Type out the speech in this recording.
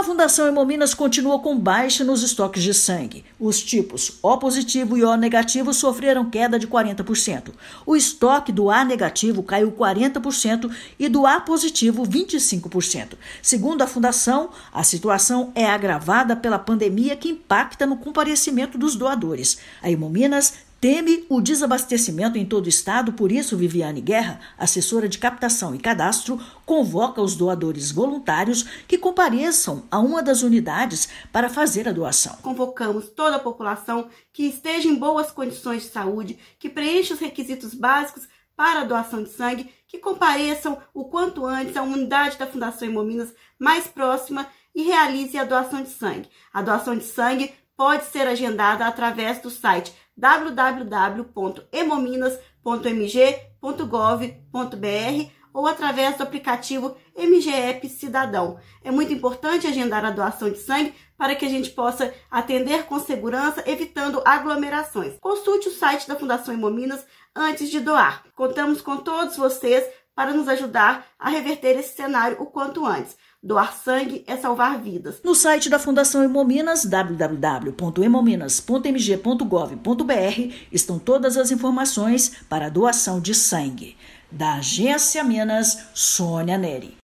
A Fundação Hemominas continua com baixa nos estoques de sangue. Os tipos O positivo e O negativo sofreram queda de 40%. O estoque do A negativo caiu 40% e do A positivo 25%. Segundo a Fundação, a situação é agravada pela pandemia que impacta no comparecimento dos doadores. A Hemominas Teme o desabastecimento em todo o estado, por isso Viviane Guerra, assessora de captação e cadastro, convoca os doadores voluntários que compareçam a uma das unidades para fazer a doação. Convocamos toda a população que esteja em boas condições de saúde, que preencha os requisitos básicos para a doação de sangue, que compareçam o quanto antes à unidade da Fundação Hemominas mais próxima e realize a doação de sangue. A doação de sangue pode ser agendada através do site www.emominas.mg.gov.br ou através do aplicativo MGEP Cidadão. É muito importante agendar a doação de sangue para que a gente possa atender com segurança, evitando aglomerações. Consulte o site da Fundação Hemominas antes de doar. Contamos com todos vocês para nos ajudar a reverter esse cenário o quanto antes. Doar sangue é salvar vidas. No site da Fundação Hemominas, www.hemominas.mg.gov.br, estão todas as informações para a doação de sangue. Da Agência Minas, Sônia Neri.